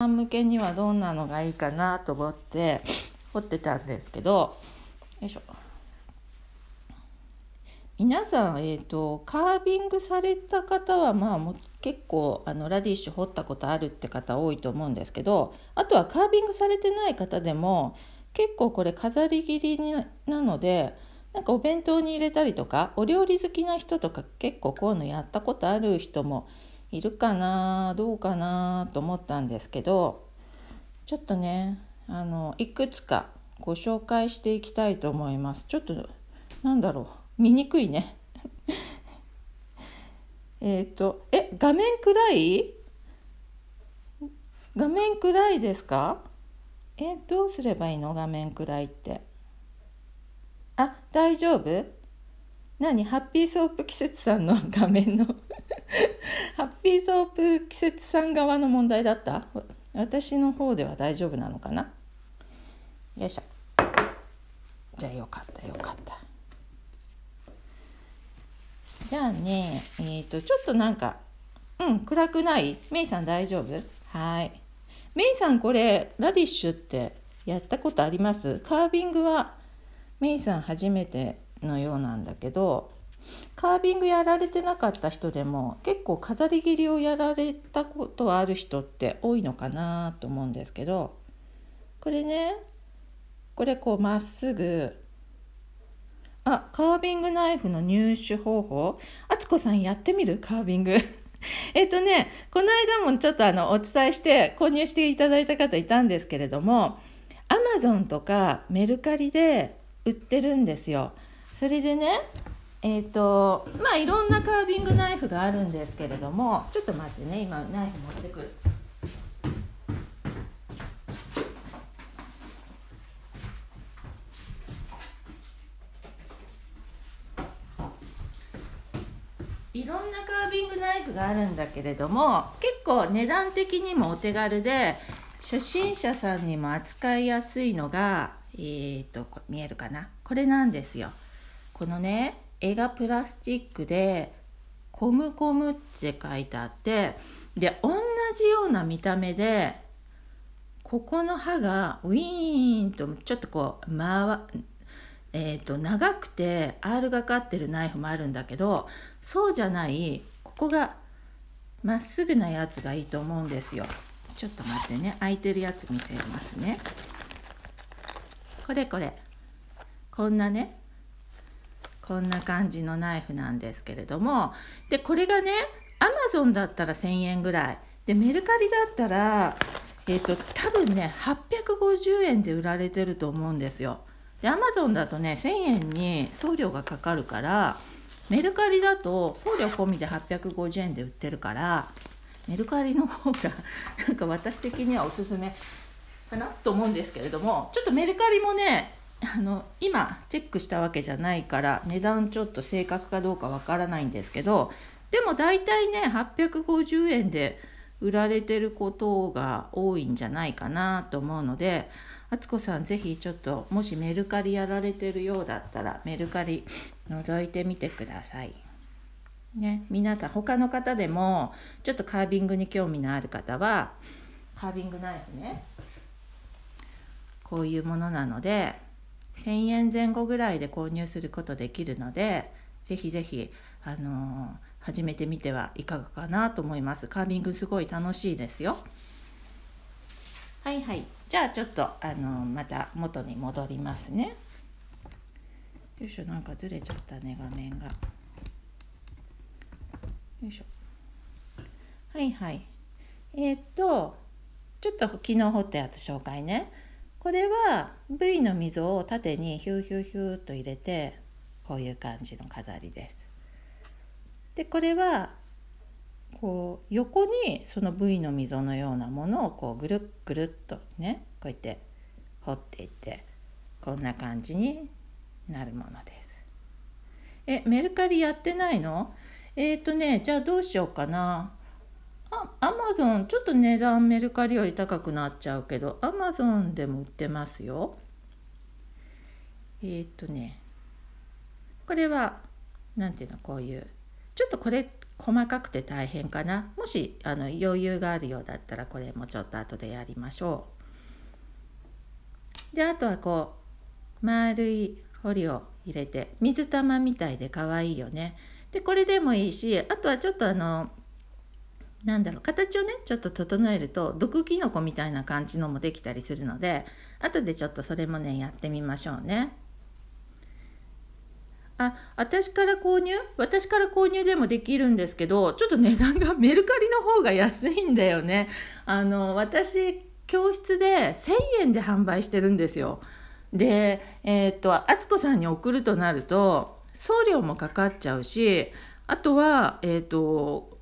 さん向けにはどんなのがいいかなと思って掘ってたんですけどよいしょ皆さん、えーと、カービングされた方は、まあ、も結構あのラディッシュ彫ったことあるって方多いと思うんですけどあとはカービングされてない方でも結構これ飾り切りになのでなんかお弁当に入れたりとかお料理好きな人とか結構こういうのやったことある人もいるかなどうかなと思ったんですけどちょっとねあのいくつかご紹介していきたいと思います。ちょっとなんだろう見にくいね。えっとえ画面暗い画面暗いですかえどうすればいいの画面暗いって。あ大丈夫何ハッピーソープ季節さんの画面の ハッピーソープ季節さん側の問題だった私の方では大丈夫なのかなよいしょじゃあよかったよかったじゃあねえーと、とちょっとなんかうん暗くないメイさん大丈夫はいメイさんこれラディッシュってやったことありますカービングはメイさん初めてのようなんだけどカービングやられてなかった人でも結構飾り切りをやられたことはある人って多いのかなと思うんですけどこれねこれこうまっすぐあカービングナイフの入手方法あつこさんやってみるカービング えっとねこの間もちょっとあのお伝えして購入していただいた方いたんですけれどもアマゾンとかメルカリで売ってるんですよ。それでねえーとまあ、いろんなカービングナイフがあるんですけれどもちょっと待ってね今ナイフ持ってくる。いろんなカービングナイフがあるんだけれども結構値段的にもお手軽で初心者さんにも扱いやすいのがえっ、ー、と見えるかなこれなんですよ。このね絵がプラスチックで「コムコム」って書いてあってで同じような見た目でここの歯がウィーンとちょっとこうわえーと、長くて R がかってるナイフもあるんだけどそうじゃないここがまっすぐなやつがいいと思うんですよ。ちょっと待ってね空いてるやつ見せますね。これこれこんなねこんな感じのナイフなんですけれどもでこれがねアマゾンだったら1,000円ぐらいでメルカリだったらえっ、ー、と多分ね850円で売られてると思うんですよ。でアマゾンだとね1,000円に送料がかかるからメルカリだと送料込みで850円で売ってるからメルカリの方がなんか私的にはおすすめかなと思うんですけれどもちょっとメルカリもねあの今チェックしたわけじゃないから値段ちょっと正確かどうかわからないんですけどでも大体ね850円で売られてることが多いんじゃないかなと思うので敦子さん是非ちょっともしメルカリやられてるようだったらメルカリ覗いてみてください。ね、皆さん他の方でもちょっとカービングに興味のある方はカービングナイフねこういうものなので1,000円前後ぐらいで購入することできるのでぜひぜひ、あのー、始めてみてはいかがかなと思いますカービングすごい楽しいですよはいはいじゃあちょっと、あのー、また元に戻りますねよいしょなんかずれちゃったね画面がよいしょはいはいえー、っとちょっと昨日掘ったやつ紹介ねこれは V の溝を縦にヒューヒューヒューと入れてこういう感じの飾りです。でこれはこう横にその V の溝のようなものをこうぐるっぐるっとねこうやって掘っていってこんな感じになるものです。えメルカリやってないのえっ、ー、とねじゃあどうしようかな。あアマゾンちょっと値段メルカリより高くなっちゃうけどアマゾンでも売ってますよえー、っとねこれは何ていうのこういうちょっとこれ細かくて大変かなもしあの余裕があるようだったらこれもちょっと後でやりましょうであとはこう丸い彫りを入れて水玉みたいで可愛いよねでこれでもいいしあとはちょっとあのなんだろう形をねちょっと整えると毒キノコみたいな感じのもできたりするので後でちょっとそれもねやってみましょうね。あ私から購入私から購入でもできるんですけどちょっと値段がメルカリの方が安いんだよね。あの私教室で1000円で販売してるんですよ。でえー、っと敦子さんに送るとなると送料もかかっちゃうしあとはえー、っと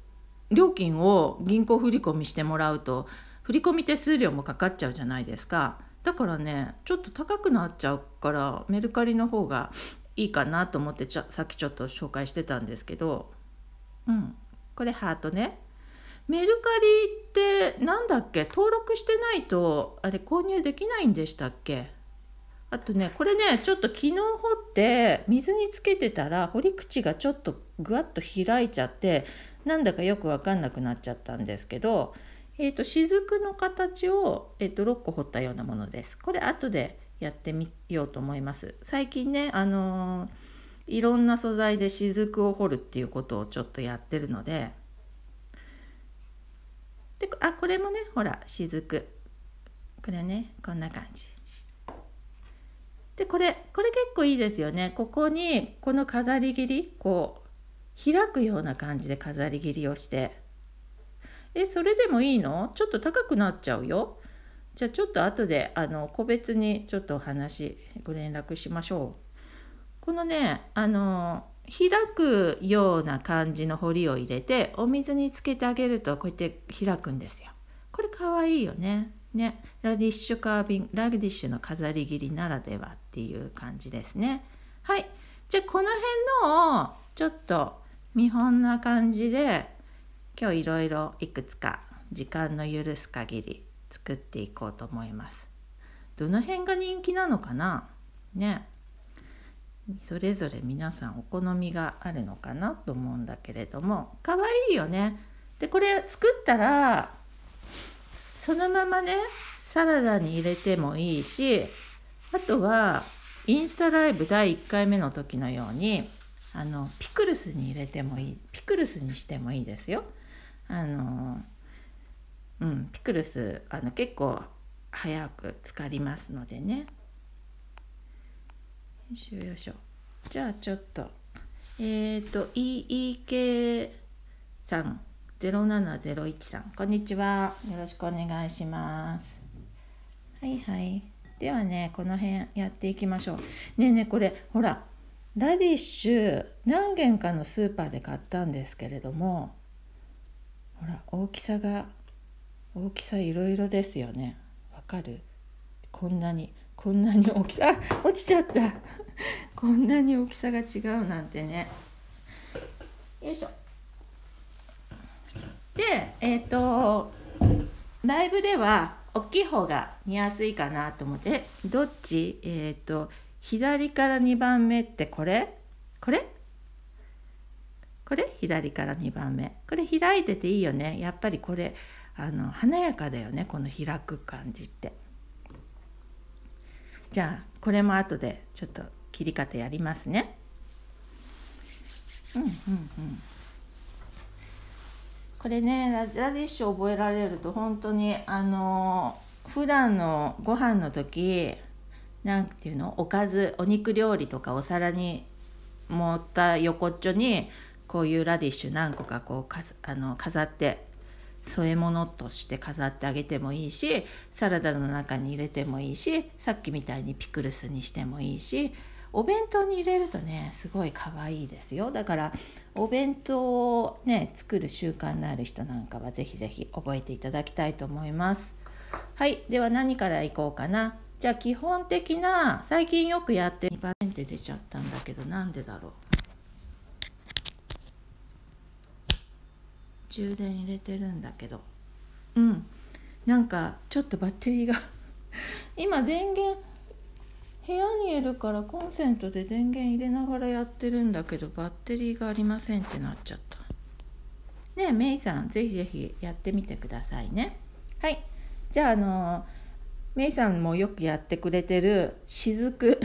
料金を銀行振り込みしてもらうと振込手数料もかかっちゃうじゃないですかだからねちょっと高くなっちゃうからメルカリの方がいいかなと思ってちさっきちょっと紹介してたんですけどうんこれハートねメルカリってなんだっけ登録してないとあれ購入できないんでしたっけあとねこれねちょっと昨日掘って水につけてたら掘り口がちょっとぐわっと開いちゃってなんだかよく分かんなくなっちゃったんですけど、えーと、雫の形を、えーと、と6個掘ったようなものです。これ後でやってみようと思います。最近ね、あのー、いろんな素材で雫を掘るっていうことをちょっとやってるのでであこれもねほら雫これねこんな感じでこれこれ結構いいですよねここにこの飾り切りこう開くような感じで飾り切りをしてえそれでもいいのちょっと高くなっちゃうよじゃあちょっと後であの個別にちょっとお話ご連絡しましょうこのねあの開くような感じの彫りを入れてお水につけてあげるとこうやって開くんですよこれかわいいよねね、ラディッシュカービングラディッシュの飾り切りならではっていう感じですね。はい、じゃあこの辺のをちょっと見本な感じで今日いろいろいくつか時間の許す限り作っていこうと思います。どの辺が人気なのかなねそれぞれ皆さんお好みがあるのかなと思うんだけれども可愛いよね。でこれ作ったらそのままねサラダに入れてもいいしあとはインスタライブ第1回目の時のようにあのピクルスに入れてもいいピクルスにしてもいいですよ。あのうん、ピクルスあの結構早く浸かりますのでね。よいしょよいしょ。じゃあちょっとえっ、ー、と EEK さんゼロ七ゼロ一さんこんにちはよろしくお願いしますはいはいではねこの辺やっていきましょうねえねえこれほらラディッシュ何軒かのスーパーで買ったんですけれどもほら大きさが大きさいろいろですよねわかるこんなにこんなに大きさ落ちちゃった こんなに大きさが違うなんてねよいしょでえっ、ー、とライブでは大きい方が見やすいかなと思ってどっちえっ、ー、と左から2番目ってこれこれこれ左から2番目これ開いてていいよねやっぱりこれあの華やかだよねこの開く感じってじゃあこれも後でちょっと切り方やりますねうんうんうんこれねラディッシュ覚えられると本当にあの普段のご飯の時なんていうのおかずお肉料理とかお皿に盛った横っちょにこういうラディッシュ何個かこうかあの飾って添え物として飾ってあげてもいいしサラダの中に入れてもいいしさっきみたいにピクルスにしてもいいしお弁当に入れるとねすごい可愛いですよだからお弁当をね作る習慣のある人なんかは是非是非覚えていただきたいと思いますはいでは何からいこうかなじゃあ基本的な最近よくやって2番目って出ちゃったんだけどなんでだろう充電入れてるんだけどうんなんかちょっとバッテリーが 今電源部屋にいるからコンセントで電源入れながらやってるんだけどバッテリーがありませんってなっちゃったねえメイさんぜひぜひやってみてくださいねはいじゃああのメイさんもよくやってくれてる雫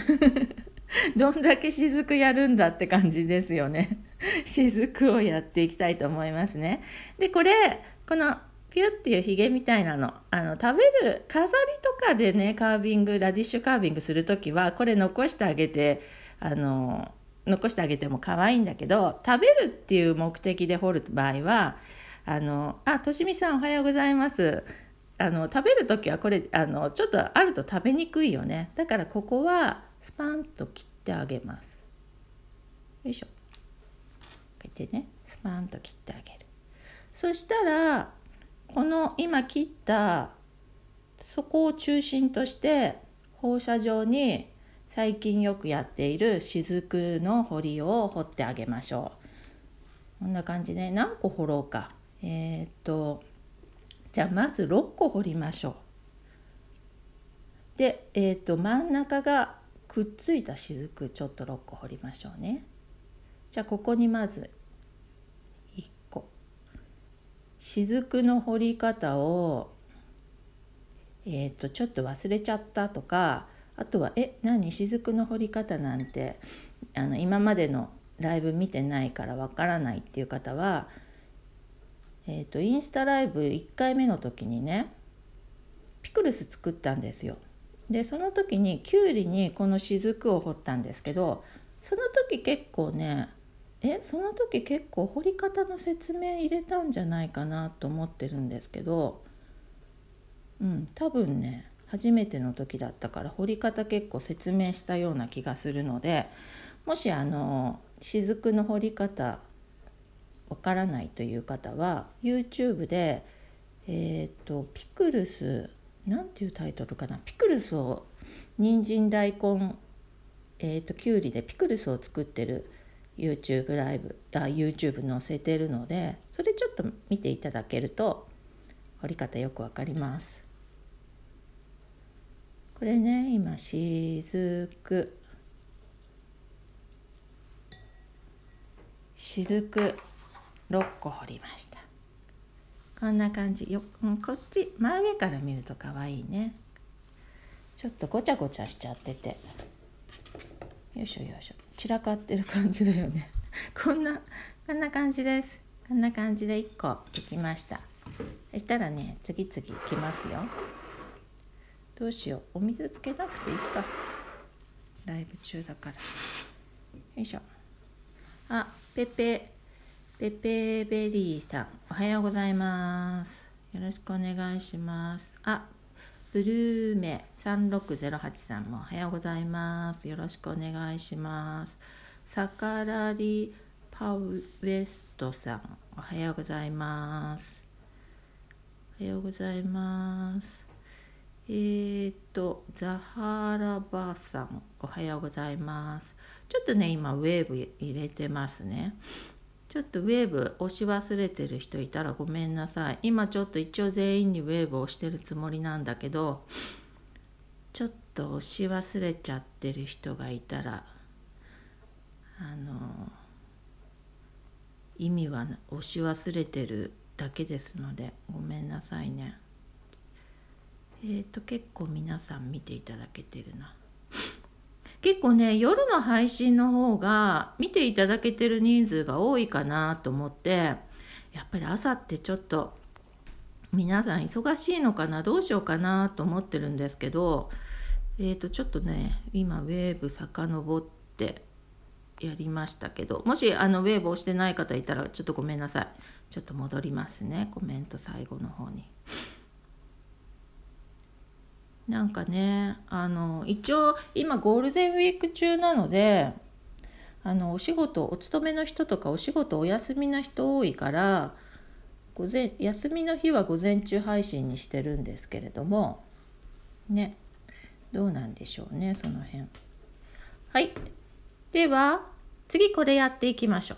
どんだけ雫やるんだって感じですよね 雫をやっていきたいと思いますねでこれこのピュっていうヒゲみたいなのあの食べる飾りとかでねカービングラディッシュカービングする時はこれ残してあげてあの残してあげても可愛いんだけど食べるっていう目的で掘る場合はあのあとしみさんおはようございますあの食べる時はこれあのちょっとあると食べにくいよねだからここはスパンと切ってあげますよいしょこうやってねスパンと切ってあげるそしたらこの今切ったそこを中心として放射状に最近よくやっている雫の彫を彫ってあげましょうこんな感じで、何個彫ろうかえー、っとじゃあまず6個彫りましょうで、えー、っと真ん中がくっついた雫ちょっと6個彫りましょうねじゃあここにまず雫の彫り方をえっ、ー、とちょっと忘れちゃったとかあとは「え何雫の彫り方なんてあの今までのライブ見てないからわからない」っていう方は、えーと、インスタライブ1回目の時にねピクルス作ったんですよ。でその時にきゅうりにこの雫を彫ったんですけどその時結構ねえその時結構掘り方の説明入れたんじゃないかなと思ってるんですけどうん多分ね初めての時だったから掘り方結構説明したような気がするのでもしあの雫の掘り方わからないという方は YouTube でえっ、ー、とピクルスなんていうタイトルかなピクルスを人参大根えっ、ー、ときゅうりでピクルスを作ってる YouTube ライブあ YouTube 載せてるのでそれちょっと見ていただけると彫り方よくわかりますこれね今しずくしずく6個彫りましたこんな感じよこっち真上から見ると可愛いねちょっとごちゃごちゃしちゃっててよいしょよいしょ散らかってる感じだよね こんなこんな感じですこんな感じで1個できましたそしたらね次々いきますよどうしようお水つけなくていいかライブ中だからよいしょあペペペペベリーさんおはようございますよろしくお願いしますあブルーメ3608さんもおはようございます。よろしくお願いします。サカラリパウエストさん、おはようございます。おはようございます。えー、っと、ザハラバさん、おはようございます。ちょっとね、今、ウェーブ入れてますね。ちょっとウェーブ押し忘れてる人いたらごめんなさい今ちょっと一応全員にウェーブをしてるつもりなんだけどちょっと押し忘れちゃってる人がいたらあの意味は押し忘れてるだけですのでごめんなさいねえっ、ー、と結構皆さん見ていただけてるな。結構ね夜の配信の方が見ていただけてる人数が多いかなと思ってやっぱり朝ってちょっと皆さん忙しいのかなどうしようかなと思ってるんですけどえっ、ー、とちょっとね今ウェーブ遡ってやりましたけどもしあのウェーブをしてない方いたらちょっとごめんなさいちょっと戻りますねコメント最後の方に。なんかねあの一応今ゴールデンウィーク中なのであのお仕事お勤めの人とかお仕事お休みな人多いから午前休みの日は午前中配信にしてるんですけれどもねどうなんでしょうねその辺はいでは次これやっていきましょ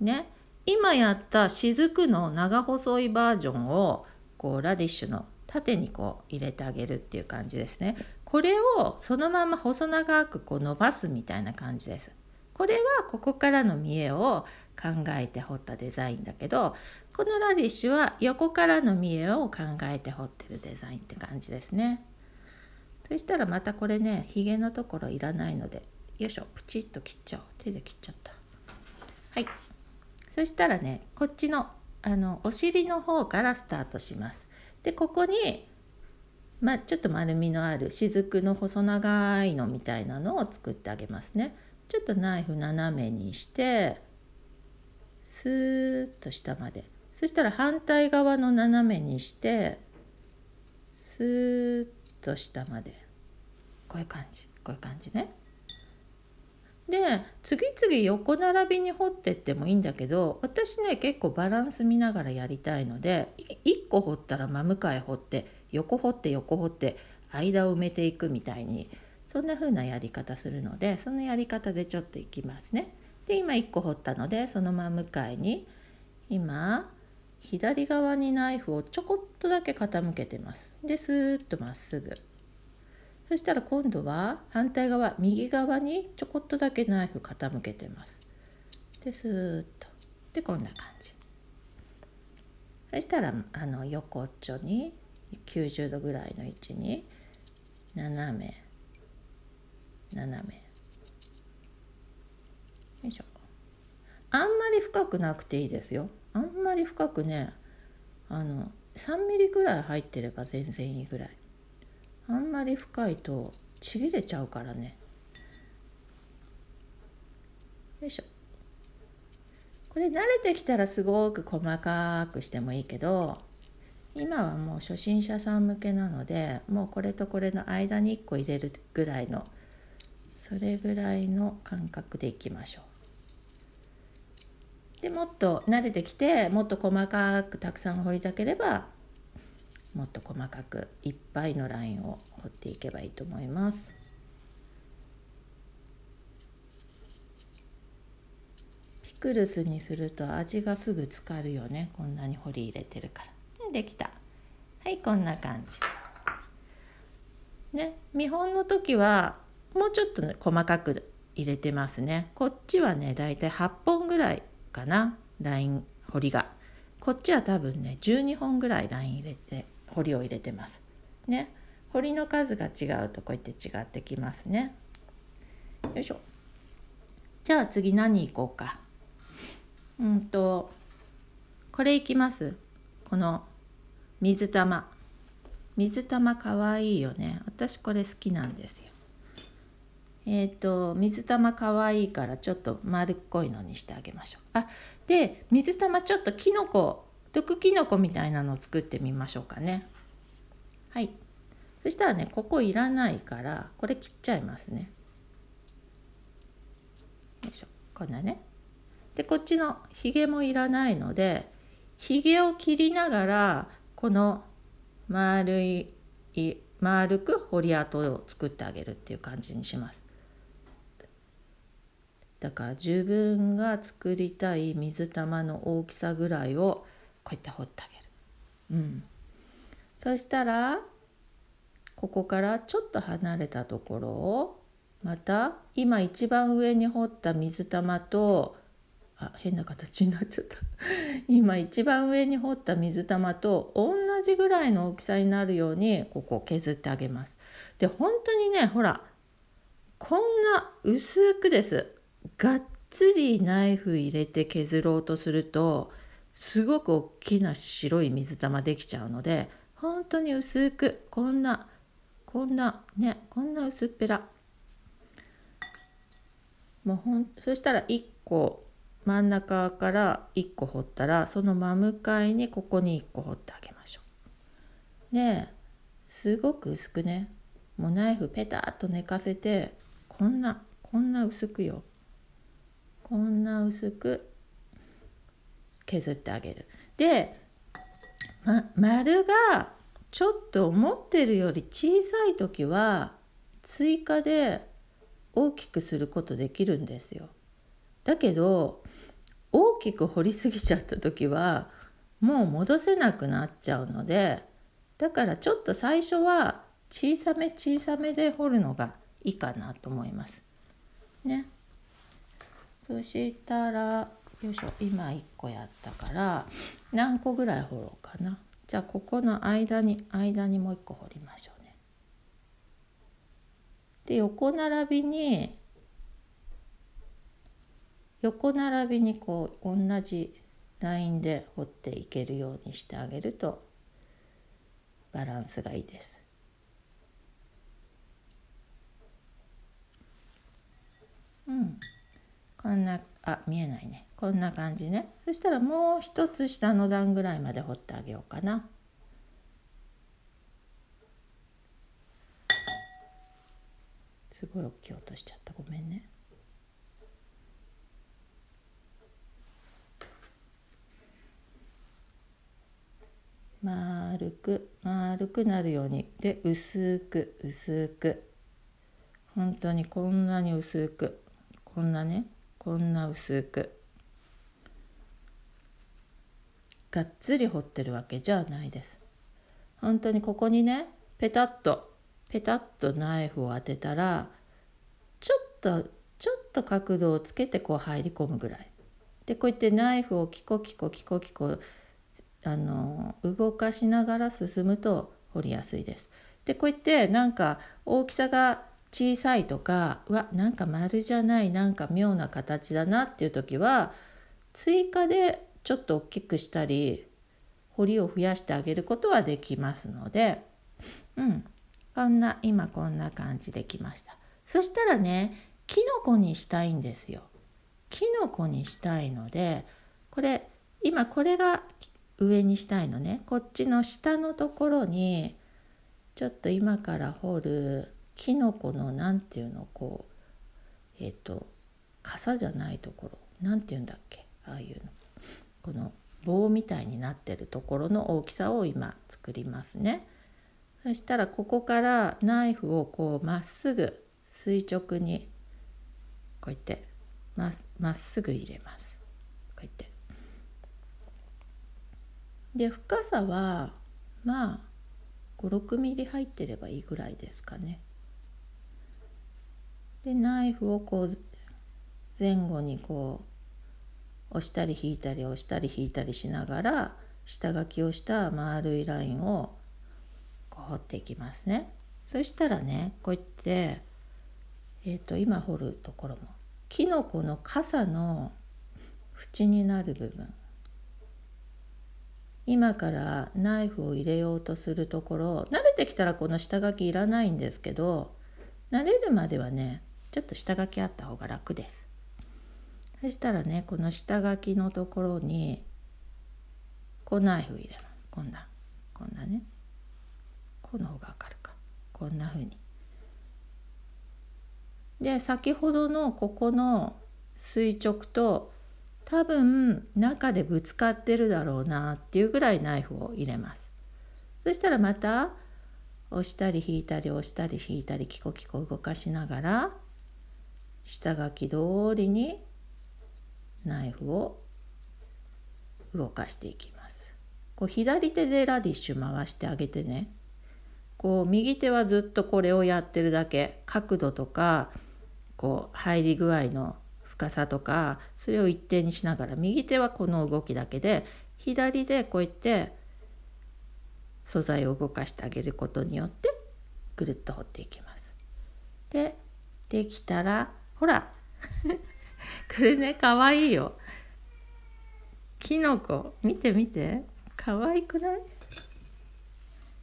うね今やった雫の長細いバージョンをこうラディッシュの縦にこう入れてあげるっていう感じですねこれをそのまま細長くこう伸ばすみたいな感じですこれはここからの見栄を考えて彫ったデザインだけどこのラディッシュは横からの見栄を考えて彫ってるデザインって感じですねそしたらまたこれねひげのところいらないのでよいしょプチッと切っちゃおう手で切っちゃったはいそしたらねこっちのあのお尻の方からスタートしますでここに、まあ、ちょっと丸みのある雫の細長いのみたいなのを作ってあげますね。ちょっとナイフ斜めにしてスーッと下までそしたら反対側の斜めにしてスーッと下までこういう感じこういう感じね。で次々横並びに掘ってってもいいんだけど私ね結構バランス見ながらやりたいので1個掘ったら真向かい掘って横掘って横掘って間を埋めていくみたいにそんな風なやり方するのでそのやり方でちょっといきますね。で今1個掘ったのでその真向かいに今左側にナイフをちょこっとだけ傾けてます。ですーっとまっすぐ。そしたら今度は反対側右側にちょこっとだけナイフ傾けてます。でスーッとでこんな感じ。そしたらあの横っちょに90度ぐらいの位置に斜め斜めよいしょあんまり深くなくていいですよあんまり深くねあの3ミリぐらい入ってれば全然いいぐらいあんまり深いとちぎれちゃうからねよいしょこれ慣れてきたらすごく細かくしてもいいけど今はもう初心者さん向けなのでもうこれとこれの間に1個入れるぐらいのそれぐらいの感覚でいきましょう。でもっと慣れてきてもっと細かくたくさん掘りたければもっと細かくいっぱいのラインを彫っていけばいいと思います。ピクルスにすると味がすぐ浸かるよねこんなに彫り入れてるから。できた。はいこんな感じ。ね見本の時はもうちょっと、ね、細かく入れてますね。こっちはねだいたい8本ぐらいかなライン彫りが。こっちは多分ね12本ぐらいライン入れて堀を入れてます。ね堀の数が違うとこうやって違ってきますね。よいしょ。じゃあ次何いこうか。うんとこれいきます。この水玉。水玉かわいいよね。私これ好きなんですよ。えーと、と水玉かわいいからちょっと丸っこいのにしてあげましょう。あで水玉ちょっときのこ毒キノコみたいなのを作ってみましょうかねはいそしたらねここいらないからこれ切っちゃいますねよいしょこんなねでこっちのひげもいらないのでひげを切りながらこの丸い丸くり跡を作ってあげるっていう感じにしますだから自分が作りたい水玉の大きさぐらいをこうやって掘ってあげる。うん、そしたらここからちょっと離れたところをまた今一番上に掘った水玉とあ変な形になっちゃった 今一番上に掘った水玉と同じぐらいの大きさになるようにここ削ってあげます。で本当にねほらこんな薄くです。がっつりナイフ入れて削ろうとするとすごく大きな白い水玉できちゃうので本当に薄くこんなこんなねこんな薄っぺらもうほんそしたら1個真ん中から1個掘ったらその真向かいにここに1個掘ってあげましょう。えすごく薄くねもうナイフペタッと寝かせてこんなこんな薄くよこんな薄く削ってあげる。で、ま、丸がちょっと思ってるより小さい時は追加で大きくすることできるんですよ。だけど大きく掘りすぎちゃった時はもう戻せなくなっちゃうのでだからちょっと最初は小さめ小さめで掘るのがいいかなと思います。ね。そしたらよいしょ今1個やったから何個ぐらい掘ろうかなじゃあここの間に間にもう1個掘りましょうねで横並びに横並びにこう同じラインで掘っていけるようにしてあげるとバランスがいいです。うん、こんなあ見えないねこんな感じねそしたらもう一つ下の段ぐらいまで掘ってあげようかなすごい大きい音しちゃったごめんね丸く丸くなるようにで薄く薄く本当にこんなに薄くこんなねこんな薄くがっつり掘ってるわけじゃないです。本当にここにねペタッとペタッとナイフを当てたらちょっとちょっと角度をつけてこう入り込むぐらい。でこうやってナイフをキコキコキコキコあの動かしながら進むと彫りやすいです。でこうやってなんか大きさが小さいとかうわなんか丸じゃないなんか妙な形だなっていう時は追加でちょっと大きくしたり彫りを増やしてあげることはできますので、うん、こんな今こんな感じできました。そしたらねきのこにしたいんですよ。きのこにしたいのでこれ今これが上にしたいのねこっちの下のところにちょっと今から掘るきのこの何ていうのこうえっ、と傘じゃないところ何て言うんだっけああいうのこの棒みたいになってるところの大きさを今作りますね。そしたらここからナイフをこうまっすぐ垂直にこうやってまっすぐ入れます。こうやって。で深さはまあ56ミリ入ってればいいぐらいですかね。でナイフをこう前後にこう押したり引いたり押したり引いたりしながら下書きをした丸いラインをこう掘っていきますね。そしたらねこうやって、えーと、と今掘るところもきのこの傘の縁になる部分今からナイフを入れようとするところ慣れてきたらこの下書きいらないんですけど慣れるまではねちょっと下書きあった方が楽です。そしたらねこの下書きのところにこうナイフ入れますこんなこんなねこの方が明るかこんな風に。で先ほどのここの垂直と多分中でぶつかってるだろうなっていうぐらいナイフを入れます。そしたらまた押したり引いたり押したり引いたりキコキコ動かしながら下書き通りにナイフを動かしていきますこう左手でラディッシュ回してあげてねこう右手はずっとこれをやってるだけ角度とかこう入り具合の深さとかそれを一定にしながら右手はこの動きだけで左でこうやって素材を動かしてあげることによってぐるっと掘っていきます。でできたらほら これねかわいいよきのこ見て見てかわいくない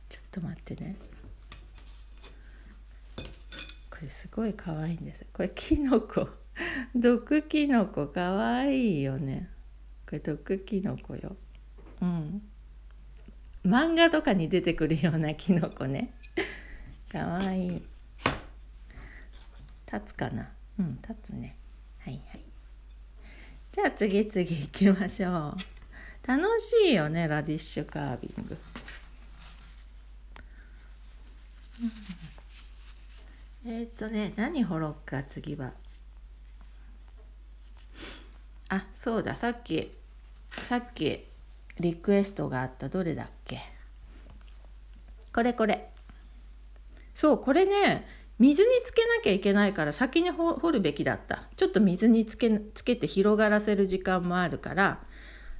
ちょっと待ってねこれすごいかわいいんですこれきのこ毒きのこかわいいよねこれ毒きのこようん漫画とかに出てくるようなきのこねかわいい立つかなうん立つねはいはいじゃあ次次いきましょう楽しいよねラディッシュカービング、うん、えー、っとね何掘ろっか次はあそうださっきさっきリクエストがあったどれだっけこれこれそうこれね水につけなきゃいけないから先に掘るべきだったちょっと水につけつけて広がらせる時間もあるから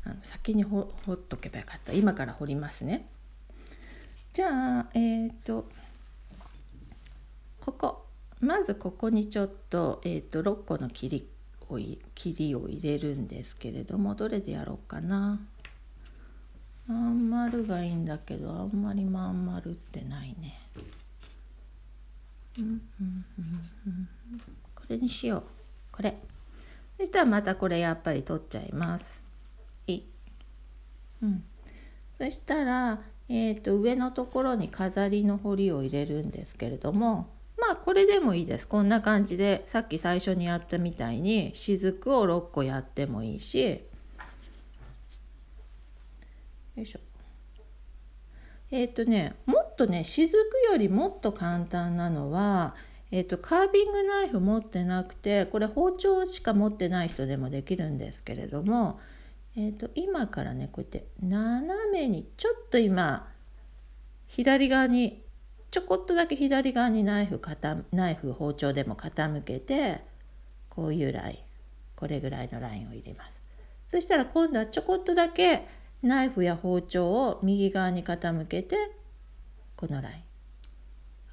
あの先に掘っとけばよかった今から掘りますねじゃあえっ、ー、とここまずここにちょっと,、えー、と6個の切りを切りを入れるんですけれどもどれでやろうかなあんまるがいいんだけどあんまりまん丸ってないね。これにしようこれそしたらまたこれやっぱり取っちゃいますいうんそしたら、えーと、と上のところに飾りの彫りを入れるんですけれどもまあこれでもいいですこんな感じでさっき最初にやったみたいに雫を6個やってもいいしよいしょえっ、ー、とねもとね雫よりもっと簡単なのは、えーと、カービングナイフ持ってなくてこれ包丁しか持ってない人でもできるんですけれども、えーと、今からねこうやって斜めにちょっと今左側にちょこっとだけ左側にナイフナイフ包丁でも傾けてこういうラインこれぐらいのラインを入れます。そしたら今度はちょこっとだけナイフや包丁を右側に傾けてこのライン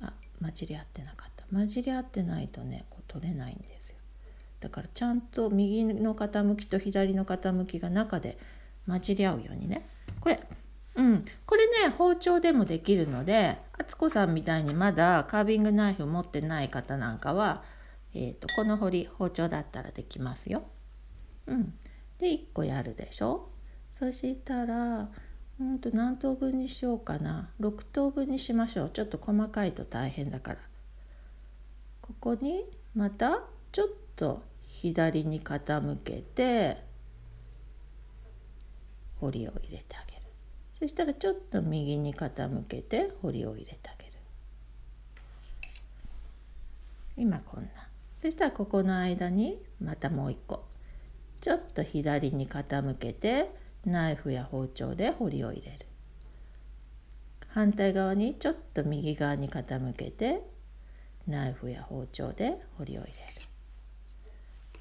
あ混じり合ってなかった混じり合ってないとねこう取れないんですよだからちゃんと右の傾きと左の傾きが中で混じり合うようにねこれうんこれね包丁でもできるのであつこさんみたいにまだカービングナイフ持ってない方なんかは、えーと、このり包丁だったらできますよ。うん、で1個やるでしょそしたらうんと何等分にしようかな6等分にしましょうちょっと細かいと大変だからここにまたちょっと左に傾けて彫りを入れてあげるそしたらちょっと右に傾けて彫りを入れてあげる今こんなそしたらここの間にまたもう一個ちょっと左に傾けてナイフや包丁で彫りを入れる反対側にちょっと右側に傾けてナイフや包丁で彫りを入れる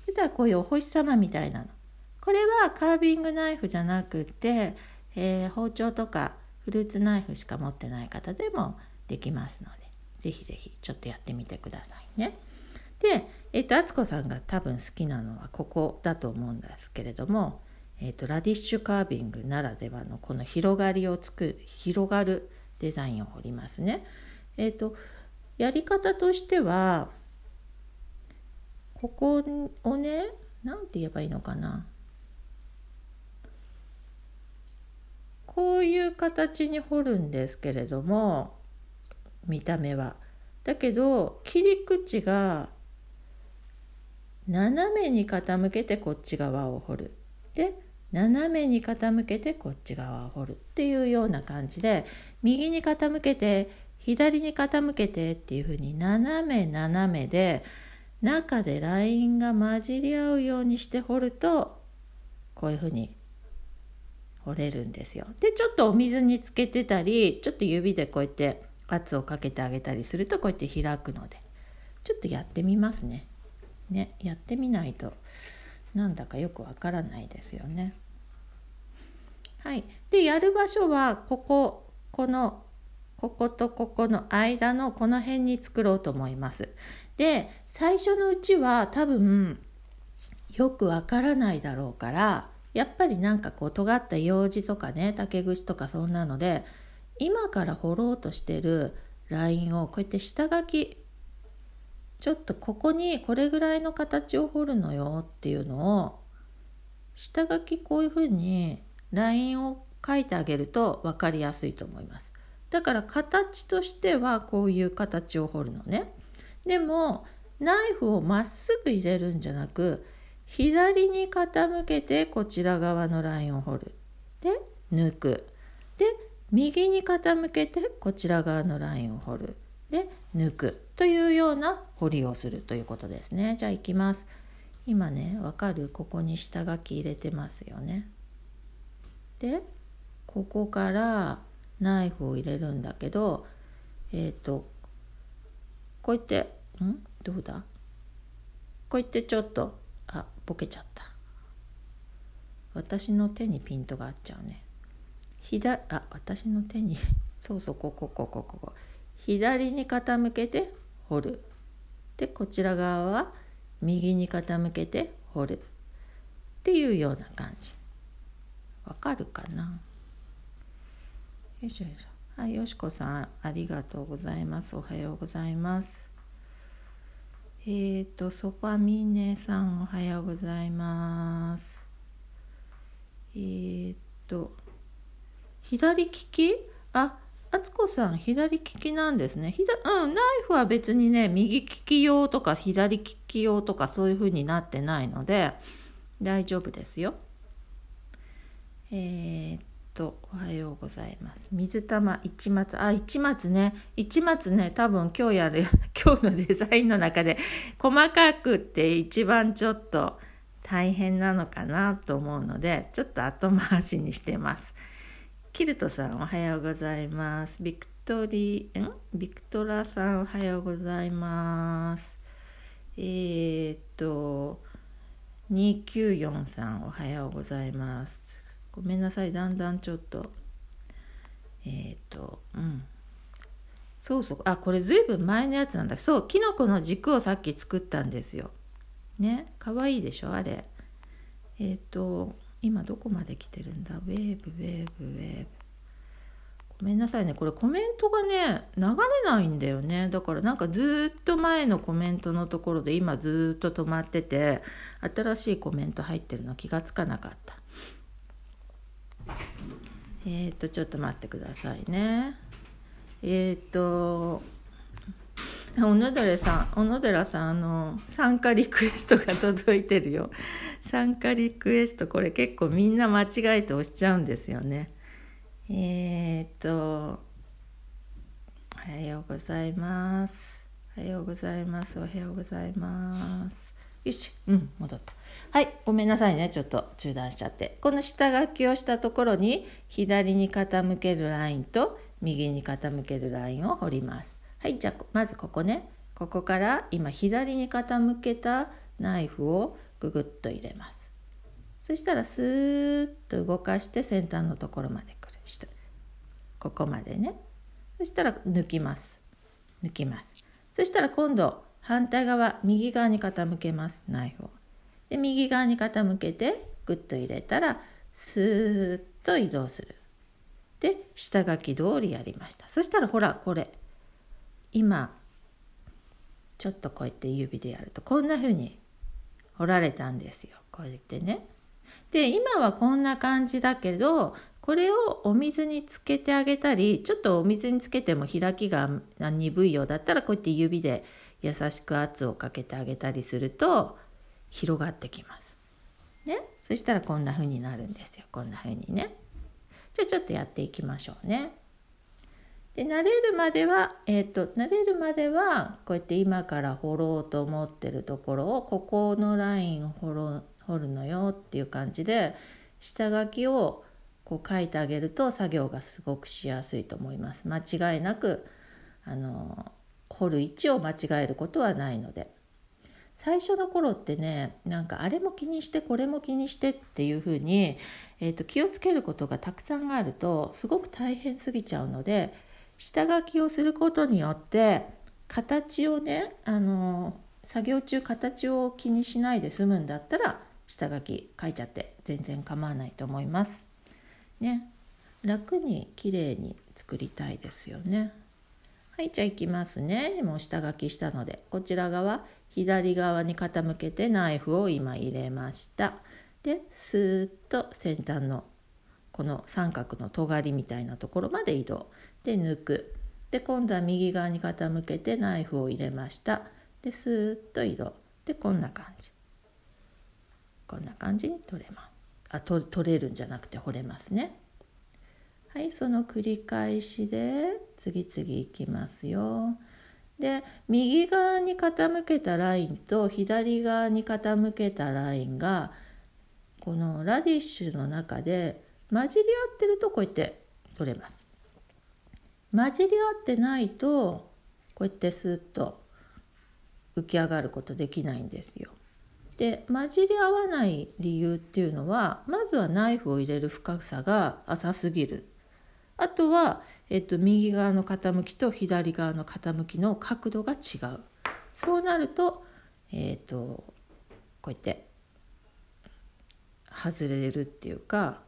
それではこういうお星様みたいなのこれはカービングナイフじゃなくて、えー、包丁とかフルーツナイフしか持ってない方でもできますのでぜひぜひちょっとやってみてくださいね。で、えっ、ー、と、敦子さんが多分好きなのはここだと思うんですけれどもえーと、ラディッシュカービングならではのこの広がりを作る広がるデザインを彫りますね。えーと、とやり方としてはここをね何て言えばいいのかなこういう形に彫るんですけれども見た目は。だけど切り口が斜めに傾けてこっち側を彫る。で斜めに傾けてこっち側を掘るっていうような感じで右に傾けて左に傾けてっていう風に斜め斜めで中でラインが混じり合うようにして掘るとこういう風に掘れるんですよ。でちょっとお水につけてたりちょっと指でこうやって圧をかけてあげたりするとこうやって開くのでちょっとやってみますね。ねやってみないとなんだかよくわからないですよね。はい、でやる場所はこここのこことここの間のこの辺に作ろうと思います。で最初のうちは多分よくわからないだろうからやっぱりなんかこう尖った用事とかね竹串とかそんなので今から掘ろうとしてるラインをこうやって下書きちょっとここにこれぐらいの形を彫るのよっていうのを下書きこういうふうにラインを書いてあげると分かりやすいと思います。だから形としてはこういう形を彫るのね。でもナイフをまっすぐ入れるんじゃなく左に傾けてこちら側のラインを彫る。で抜く。で右に傾けてこちら側のラインを彫る。で抜くというような彫りをするということですねじゃあいきます今ねわかるここに下書き入れてますよねでここからナイフを入れるんだけどえっ、ー、とこうやってんどうだこうやってちょっとあボケちゃった私の手にピントが合っちゃうね左あ私の手に そうそうここここここ左に傾けて掘るでこちら側は右に傾けて掘るっていうような感じわかるかなよいしょよいしょはいよしこさんありがとうございますおはようございますえーとソファミネさんおはようございますえーと左利きあ敦子さん左利きなんですねひだ、うん、ナイフは別にね右利き用とか左利き用とかそういう風になってないので大丈夫ですよ。えー、っとおはようございます。水玉一松あ一松ね一松ね多分今日やる 今日のデザインの中で細かくって一番ちょっと大変なのかなと思うのでちょっと後回しにしてます。キルトさんおはようございます。ビクトリー、んビクトラさんおはようございます。えー、っと、294さんおはようございます。ごめんなさい、だんだんちょっと。えー、っと、うん。そうそう、あ、これずいぶん前のやつなんだ。そう、キノコの軸をさっき作ったんですよ。ね、かわいいでしょ、あれ。えー、っと、今どこまで来てるんだウェーブウェーブウェーブごめんなさいねこれコメントがね流れないんだよねだからなんかずっと前のコメントのところで今ずっと止まってて新しいコメント入ってるの気がつかなかったえっ、とちょっと待ってくださいねえっ、と 小野寺さん小野寺さんあの参加リクエストが届いてるよ 参加リクエストこれ結構みんな間違えて押しちゃうんですよねえー、っとおはようございますおはようございますおはようございますよしうん戻ったはいごめんなさいねちょっと中断しちゃってこの下書きをしたところに左に傾けるラインと右に傾けるラインを彫りますはいじゃあまずここねここから今左に傾けたナイフをググッと入れますそしたらスーッと動かして先端のところまで来る下ここまでねそしたら抜きます抜きますそしたら今度反対側右側に傾けますナイフをで右側に傾けてグッと入れたらスーッと移動するで下書き通りやりましたそしたらほらこれ今ちょっとこうやって指でやるとこんな風に折られたんですよこうやってね。で今はこんな感じだけどこれをお水につけてあげたりちょっとお水につけても開きが鈍いようだったらこうやって指で優しく圧をかけてあげたりすると広がってきます。ね、そしたらこんな風になるんですよこんな風にね。じゃあちょっとやっていきましょうね。で慣れるまでは、えーと、慣れるまではこうやって今から掘ろうと思ってるところをここのラインを掘ろ掘るのよっていう感じで下書きをこう書いてあげると作業がすごくしやすいと思います。間違いなくあの掘る位置を間違えることはないので。最初の頃ってねなんかあれも気にしてこれも気にしてっていうふうに、えーと気をつけることがたくさんあるとすごく大変すぎちゃうので下書きをすることによって形をねあの作業中形を気にしないで済むんだったら下書き書いちゃって全然構わないと思います。ね楽に綺麗に作りたいですよね。はいじゃあいきますねもう下書きしたのでこちら側左側に傾けてナイフを今入れました。でスーッと先端のこの三角の尖りみたいなところまで移動で抜くで今度は右側に傾けてナイフを入れましたでスーッと移動でこんな感じこんな感じに取れますあ取れるんじゃなくて掘れますねはいその繰り返しで次々いきますよで右側に傾けたラインと左側に傾けたラインがこのラディッシュの中で混じり合ってるとこうやって取れます混じり合ってないとこうやってスーッと浮き上がることできないんですよ。で混じり合わない理由っていうのはまずはナイフを入れる深さが浅すぎるあとは、えっと、右側の傾きと左側の傾きの角度が違うそうなると,、えっとこうやって外れるっていうか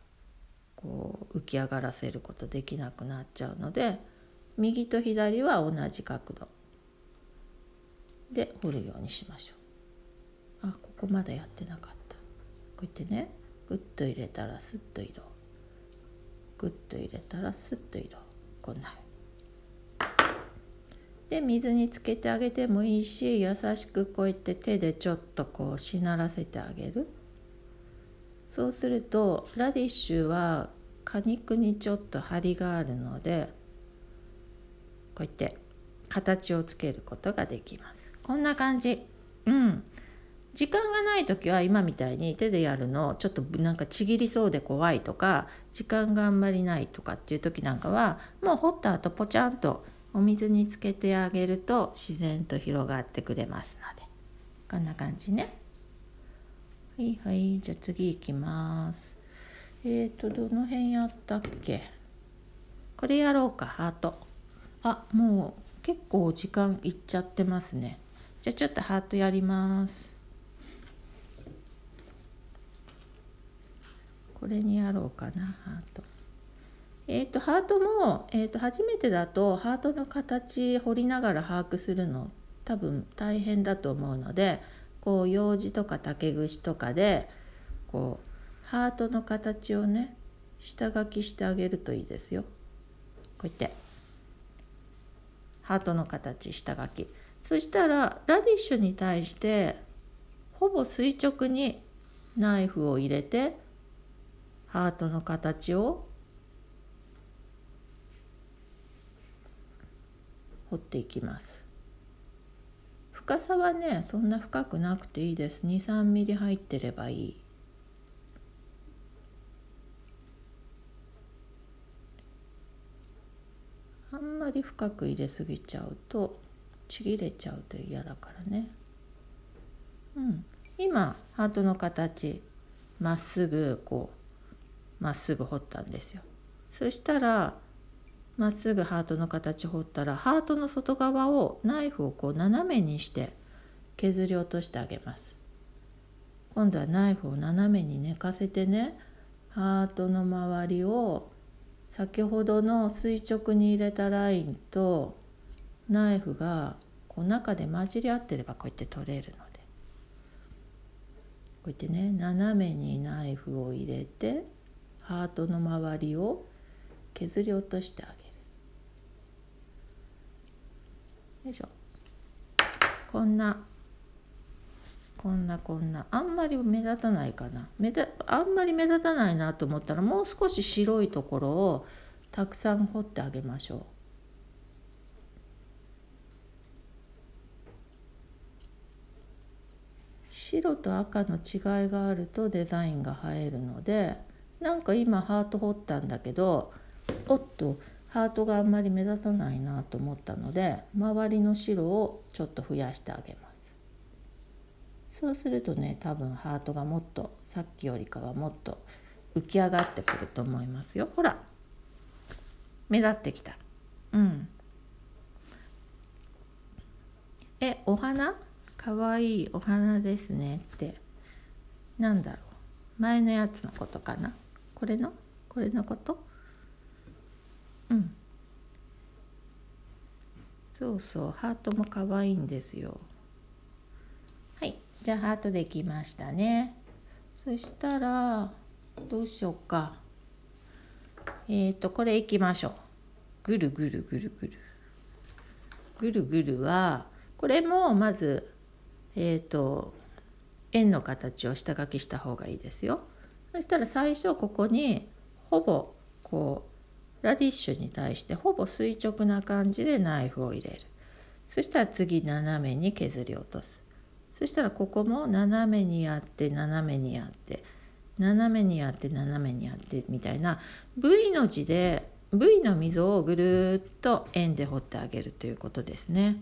こう浮き上がらせることできなくなっちゃうので。右と左は同じ角度で折るようにしましょうあここまだやってなかったこうやってねグッと入れたらスッと移動グッと入れたらスッと移動こんなで水につけてあげてもいいし優しくこうやって手でちょっとこうしならせてあげるそうするとラディッシュは果肉にちょっと張りがあるのでこうやって形をつけることができますこんな感じうん時間がない時は今みたいに手でやるのちょっとなんかちぎりそうで怖いとか時間があんまりないとかっていう時なんかはもう掘った後ポチャンとお水につけてあげると自然と広がってくれますのでこんな感じねはいはいじゃあ次いきますえっ、ー、とどの辺やったっけこれやろうかハートあもう結構時間いっちゃってますねじゃあちょっとハートやりますこれにやろうかなハートえっ、ー、とハートも、えーと、と初めてだとハートの形彫りながら把握するの多分大変だと思うのでこう用紙とか竹串とかでこうハートの形をね下書きしてあげるといいですよ。こうやって。ハートの形下書きそしたらラディッシュに対してほぼ垂直にナイフを入れてハートの形を掘っていきます深さはねそんな深くなくていいです23 m m 入ってればいいあんまり深く入れすぎちゃうとちぎれちゃうと嫌だからね。うん、今ハートの形まっすぐこうまっすぐ掘ったんですよ。そしたらまっすぐハートの形掘ったらハートの外側をナイフをこう斜めにして削り落としてあげます。今度はナイフを斜めに寝かせてねハートの周りを先ほどの垂直に入れたラインとナイフがこう中で混じり合ってればこうやって取れるのでこうやってね斜めにナイフを入れてハートの周りを削り落としてあげるよいしょこんなこんなこんなあんまり目立たないかな目立あんまり目立たないなと思ったらもう少し白いところをたくさん掘ってあげましょう。白と赤の違いがあるとデザインが映えるのでなんか今ハート掘ったんだけどおっとハートがあんまり目立たないなと思ったので周りの白をちょっと増やしてあげます。そうするとね多分ハートがもっとさっきよりかはもっと浮き上がってくると思いますよほら目立ってきたうんえお花かわいいお花ですねってなんだろう前のやつのことかなこれのこれのことうんそうそうハートも可愛いんですよじゃあハートできましたねそしたらどうしようかえっ、ー、とこれいきましょうぐるぐるぐるぐるぐるぐるはこれもまずえっ、ー、と円の形を下書きした方がいいですよそしたら最初ここにほぼこうラディッシュに対してほぼ垂直な感じでナイフを入れるそしたら次斜めに削り落とすそしたらここも斜めにやって斜めにやって斜めにやって斜めにやってみたいな V の字で V の溝をぐるっと円で掘ってあげるということですね。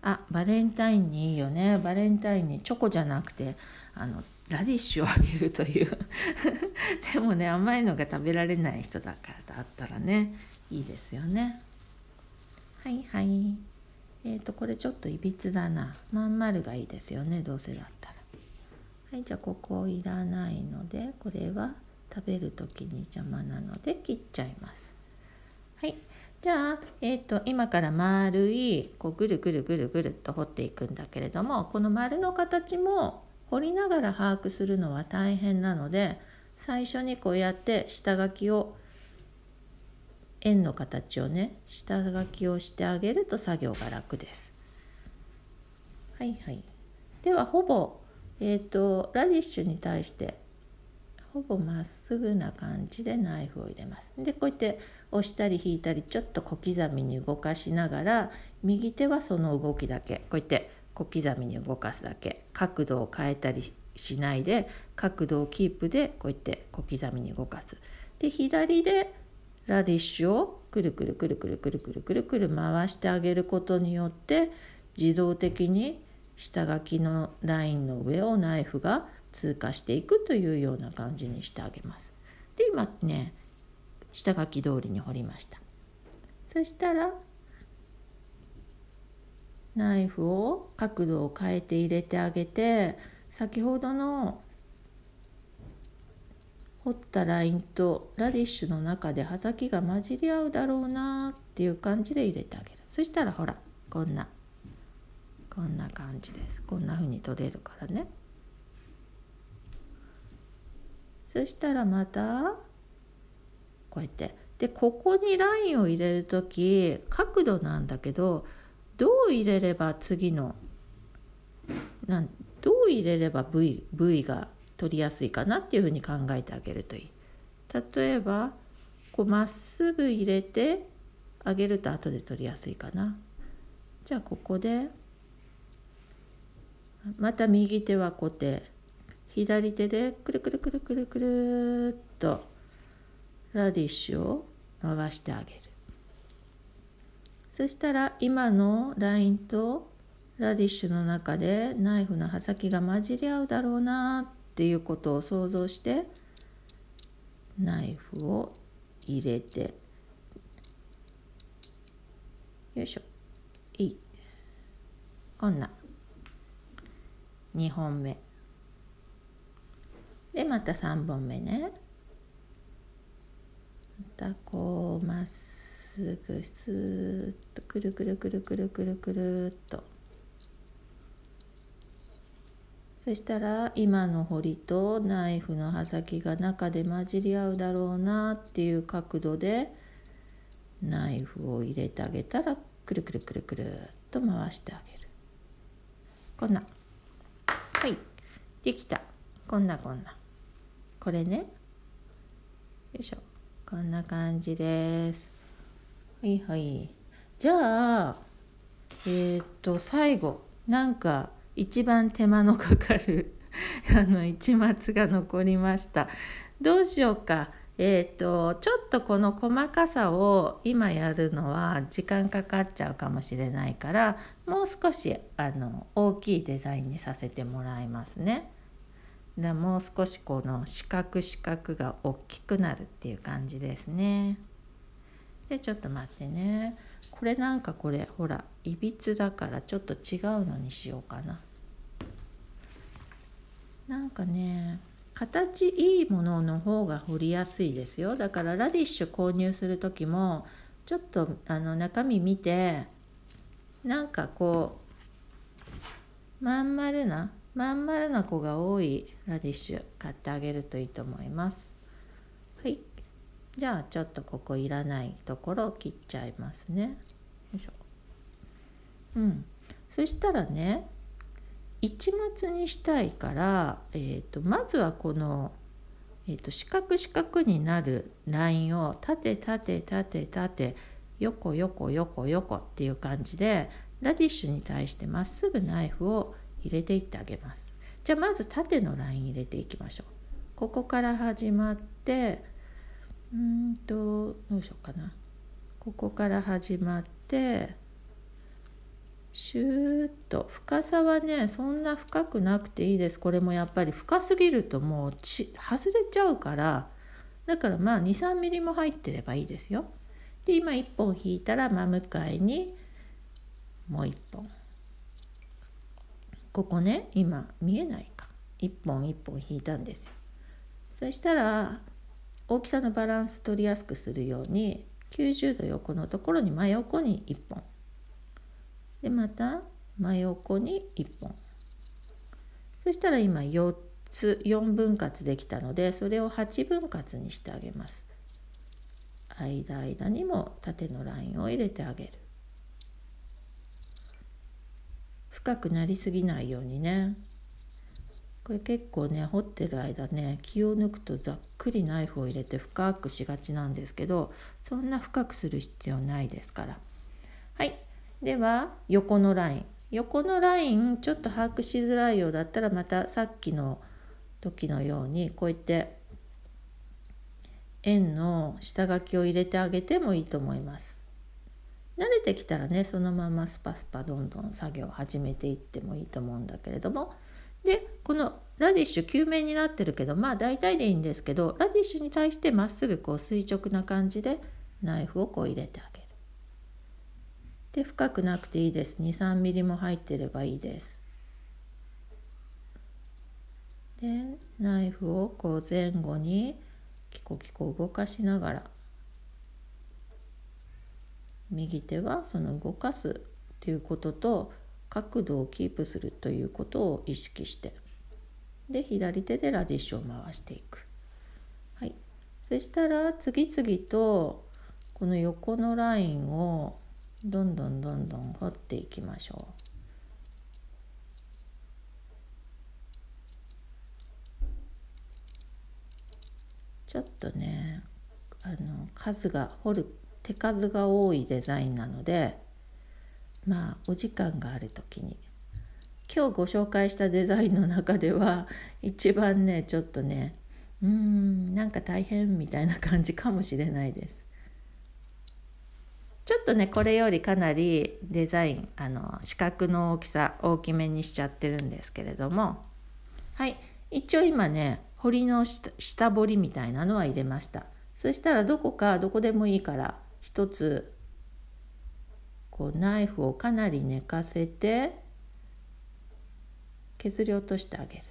あバレンタインにいいよねバレンタインにチョコじゃなくてあのラディッシュをあげるという でもね甘いのが食べられない人だからだったらねいいですよね。はいはいえっ、ー、とこれちょっといびつだなまん丸がいいですよねどうせだったらはいじゃあここいらないのでこれは食べる時に邪魔なので切っちゃいますはいじゃあ、えーと、と今から丸いこうぐるぐるぐるぐるっと掘っていくんだけれどもこの丸の形も掘りながら把握するのは大変なので最初にこうやって下書きを円の形をね下書きをしてあげると作業が楽です。はいはい、ではほぼ、えーと、とラディッシュに対してほぼまっすぐな感じでナイフを入れます。でこうやって押したり引いたりちょっと小刻みに動かしながら右手はその動きだけこうやって小刻みに動かすだけ角度を変えたりしないで角度をキープでこうやって小刻みに動かす。で左でラディッシュをくるくるくるくるくるくるくるくる回してあげることによって自動的に下書きのラインの上をナイフが通過していくというような感じにしてあげます。で今ね下書き通りに彫りました。そしたらナイフを角度を変えて入れてあげて先ほどの折ったラインとラディッシュの中で刃先が混じり合うだろうなっていう感じで入れてあげるそしたらほらこんなこんな感じですこんな風に取れるからねそしたらまたこうやってでここにラインを入れる時角度なんだけどどう入れれば次のなんどう入れれば V, v が取りやすいかなっていうふうに考えてあげるといい。例えばこうまっすぐ入れてあげると後で取りやすいかな。じゃあここでまた右手は固定左手でくるくるくるくるくるっとラディッシュを回してあげるそしたら今のラインとラディッシュの中でナイフの刃先が混じり合うだろうなっていうことを想像してナイフを入れてよいしょいいこんな2本目でまた3本目ねまたこうまっすぐスーッとくるくるくるくるくるくるっと。そしたら今の堀とナイフの刃先が中で混じり合うだろうなっていう角度でナイフを入れてあげたらくるくるくるくるっと回してあげるこんなはいできたこんなこんなこれねよいしょこんな感じですはいはいじゃあえー、っと最後なんか一番手間のかかる あの一末が残りましたどうしようかえーと、ちょっとこの細かさを今やるのは時間かかっちゃうかもしれないからもう少しあの大きいデザインにさせてもらいますね。でもう少しこの四角四角が大きくなるっていう感じですね。でちょっと待ってねこれなんかこれほらいびつだからちょっと違うのにしようかな。なんかね形いいものの方が掘りやすいですよだからラディッシュ購入する時もちょっとあの中身見てなんかこうまん丸なまん丸な子が多いラディッシュ買ってあげるといいと思いますはいじゃあちょっとここいらないところを切っちゃいますねよいしょうんそしたらね一末にしたいから、えーと、まずはこの、えーと、四角四角になるラインを縦縦縦縦横横横横っていう感じでラディッシュに対してまっすぐナイフを入れていってあげます。じゃあまず縦のライン入れていきましょう。ここから始まってうんとどうしようかなここから始まってシューッと深さはねそんな深くなくていいですこれもやっぱり深すぎるともうち外れちゃうからだからまあ23ミリも入ってればいいですよ。で今1本引いたら真向かいにもう1本ここね今見えないか1本1本引いたんですよ。そしたら大きさのバランス取りやすくするように90度横のところに真横に1本。でまた真横に1本そしたら今4つ4分割できたのでそれを8分割にしてあげます間間にも縦のラインを入れてあげる深くなりすぎないようにねこれ結構ね掘ってる間ね気を抜くとざっくりナイフを入れて深くしがちなんですけどそんな深くする必要ないですからでは横のライン横のラインちょっと把握しづらいようだったらまたさっきの時のようにこうやって円の下書きを入れてあげてもいいと思います。慣れてきたらねそのままスパスパどんどん作業を始めていってもいいと思うんだけれどもでこのラディッシュ球面になってるけどまあ大体でいいんですけどラディッシュに対してまっすぐこう垂直な感じでナイフをこう入れてあげる。で深くなくていいです23ミリも入ってればいいですでナイフをこう前後にキコキコ動かしながら右手はその動かすということと角度をキープするということを意識してで左手でラディッシュを回していく、はい、そしたら次々とこの横のラインをどんどんどんどん掘っていきましょう。ちょっとねあの数が掘る手数が多いデザインなのでまあお時間がある時に今日ご紹介したデザインの中では一番ねちょっとねうーんなんか大変みたいな感じかもしれないです。ちょっとねこれよりかなりデザインあの四角の大きさ大きめにしちゃってるんですけれどもはい一応今ね堀の下彫りみたいなのは入れましたそしたらどこかどこでもいいから一つこうナイフをかなり寝かせて削り落としてあげる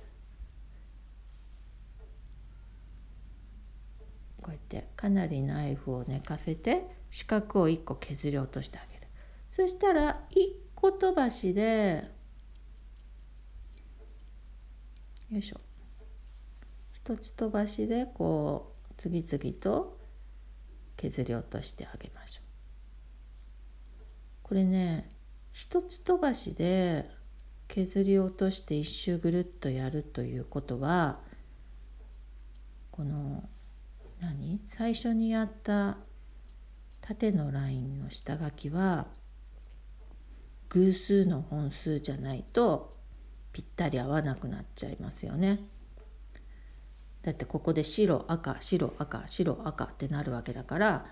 こうやってかなりナイフを寝かせて四角を1個削り落としてあげるそしたら1個飛ばしでよいしょ1つ飛ばしでこう次々と削り落としてあげましょうこれね1つ飛ばしで削り落として1周ぐるっとやるということはこの何最初にやった縦のラインの下書きは偶数の本数じゃないとぴったり合わなくなっちゃいますよね。だってここで白赤白赤白赤ってなるわけだから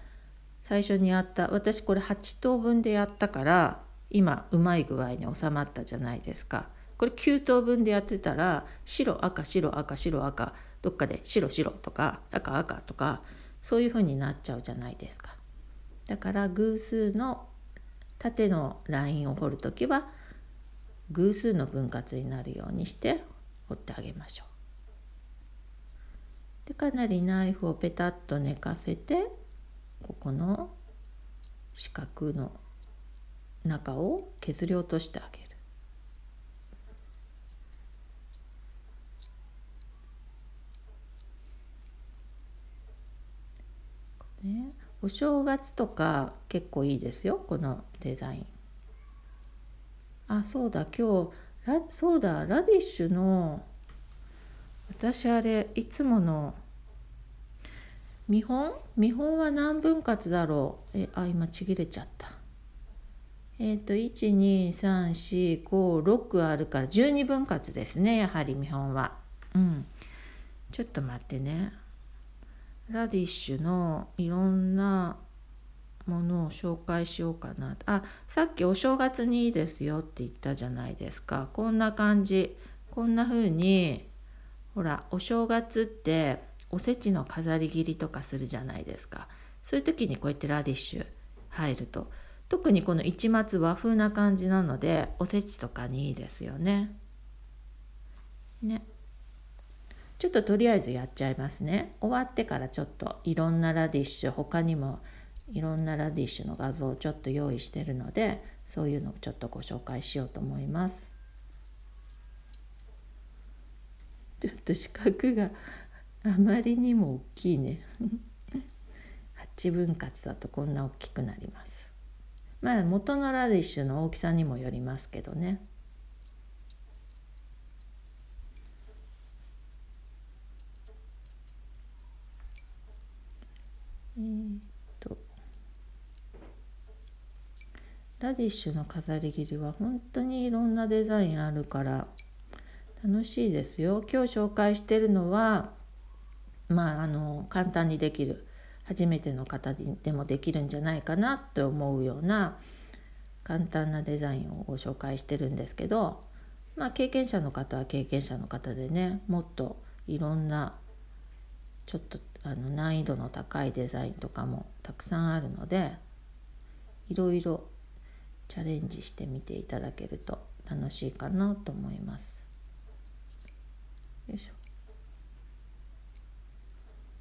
最初にやった私これ8等分でやったから今うまい具合に収まったじゃないですか。これ9等分でやってたら白赤白赤白赤どっかで白白とか赤赤とかそういうふうになっちゃうじゃないですか。だから偶数の縦のラインを彫る時は偶数の分割になるようにして彫ってあげましょう。でかなりナイフをペタッと寝かせてここの四角の中を削り落としてあげる。お正月とか結構いいですよこのデザインあそうだ今日そうだラディッシュの私あれいつもの見本見本は何分割だろうえあ今ちぎれちゃったえっ、ー、と12345 6あるから12分割ですねやはり見本はうんちょっと待ってねラディッシュのいろんなものを紹介しようかなあさっきお正月にいいですよって言ったじゃないですかこんな感じこんな風にほらお正月っておせちの飾り切りとかするじゃないですかそういう時にこうやってラディッシュ入ると特にこの一末和風な感じなのでおせちとかにいいですよね。ね。ちょっととりあえずやっちゃいますね終わってからちょっといろんなラディッシュ他にもいろんなラディッシュの画像をちょっと用意してるのでそういうのをちょっとご紹介しようと思いますちょっと四角があまりにも大きいね8 分割だとこんな大きくなりますまあ元のラディッシュの大きさにもよりますけどねラディッシュの飾り切りは本当にいろんなデザインあるから楽しいですよ今日紹介してるのはまああの簡単にできる初めての方でもできるんじゃないかなと思うような簡単なデザインをご紹介してるんですけど、まあ、経験者の方は経験者の方でねもっといろんなちょっとあの難易度の高いデザインとかもたくさんあるのでいろいろチャレンジしてみていただけると楽しいかなと思います。よいしょ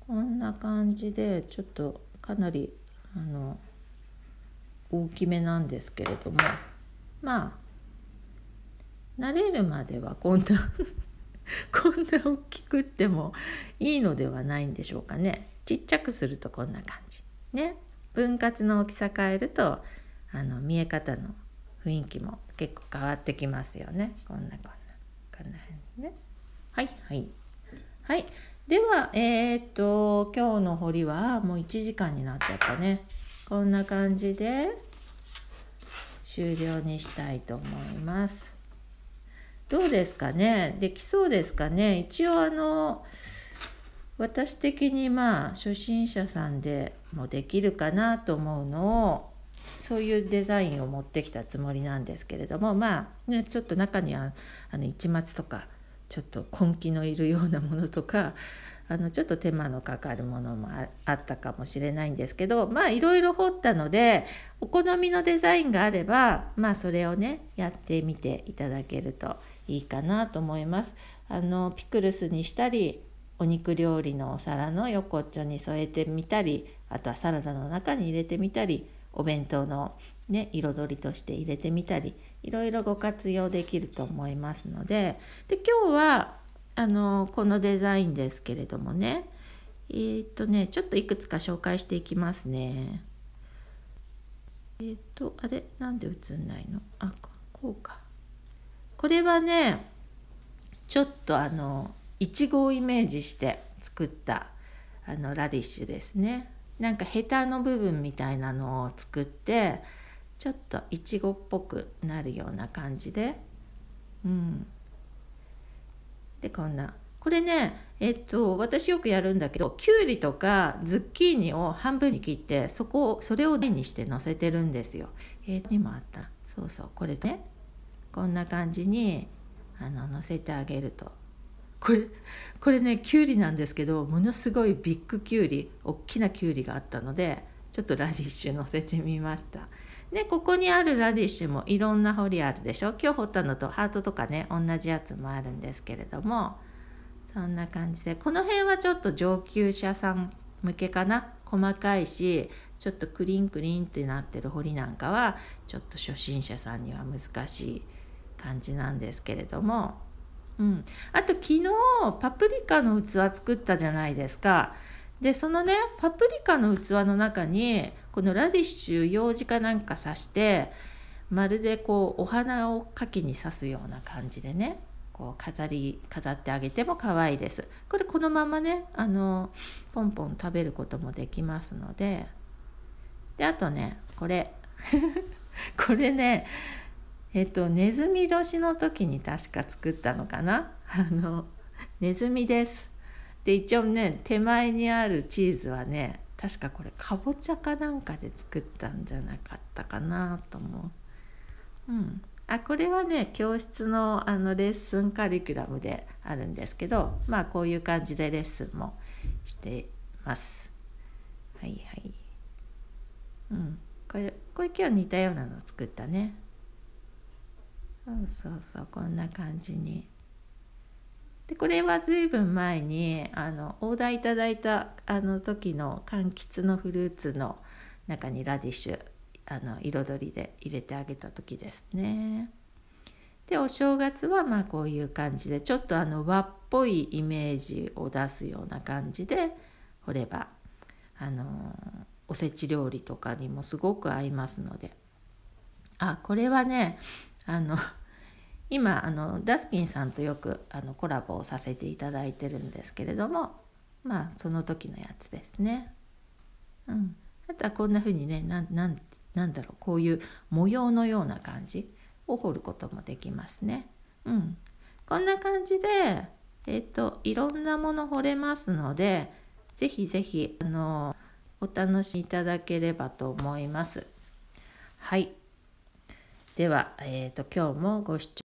こんな感じでちょっとかなりあの大きめなんですけれどもまあ慣れるまではこんな こんな大きくってもいいのではないんでしょうかねちっちゃくするとこんな感じね分割の大きさ変えるとあの見え方の雰囲気も結構変わってきますよねこんなこんなこんな辺ねはいはいはいではえー、っと今日の彫りはもう1時間になっちゃったねこんな感じで終了にしたいと思いますどうですかねできそうですかね一応あの私的にまあ初心者さんでもできるかなと思うのをそういうデザインを持ってきたつもりなんですけれどもまあ、ね、ちょっと中にはあの市松とかちょっと根気のいるようなものとかあのちょっと手間のかかるものもあったかもしれないんですけどまあいろいろ彫ったのでお好みのデザインがあればまあそれをねやってみていただけるといいかなと思います。あのピクルスにしたりお肉料理のお皿の横っちょに添えてみたりあとはサラダの中に入れてみたりお弁当の、ね、彩りとして入れてみたりいろいろご活用できると思いますのでで今日はあのこのデザインですけれどもねえー、っとねちょっといくつか紹介していきますねえー、っとあれなんで映んないのあこうかこれはねちょっとあのいちごをイメージして作ったあのラディッシュですねなんかヘタの部分みたいなのを作ってちょっといちごっぽくなるような感じで、うん、でこんなこれねえっと私よくやるんだけどきゅうりとかズッキーニを半分に切ってそこをそれを台にしてのせてるんですよ。えー、もあったそうそうこれねこんな感じにあの乗せてあげるとこれこれねきゅうりなんですけどものすごいビッグきゅうりおっきなきゅうりがあったのでちょっとラディッシュのせてみました。でここにあるラディッシュもいろんな彫りあるでしょ今日彫ったのとハートとかね同じやつもあるんですけれどもそんな感じでこの辺はちょっと上級者さん向けかな細かいしちょっとクリンクリンってなってる彫りなんかはちょっと初心者さんには難しい感じなんですけれども、うん、あと昨日パプリカの器作ったじゃないですか。でそのねパプリカの器の中にこのラディッシュ用事かなんか刺してまるでこうお花を花器に刺すような感じでねこう飾り飾ってあげても可愛いですこれこのままねあのポンポン食べることもできますのでであとねこれ これねえっとネズミ年の時に確か作ったのかなあのネズミですで一応ね手前にあるチーズはね確かこれかぼちゃかなんかで作ったんじゃなかったかなと思う。うんあこれはね教室のあのレッスンカリキュラムであるんですけどまあこういう感じでレッスンもしてます。はいはい。うんこれこれ今日似たようなの作ったね。そうそうそうこんな感じに。でこれは随分前にあのオーダーいただいたあの時の柑橘のフルーツの中にラディッシュあの彩りで入れてあげた時ですね。でお正月はまあこういう感じでちょっとあの和っぽいイメージを出すような感じで掘ればあのおせち料理とかにもすごく合いますのであこれはねあの今あのダスキンさんとよくあのコラボをさせていただいてるんですけれどもまあその時のやつですね。うん、あとはこんな風にねなんだろうこういう模様のような感じを彫ることもできますね。うん、こんな感じで、えーと、といろんなもの彫れますのでぜひぜひあのお楽しみいただければと思います。はいでは、えーと、と今日もご視聴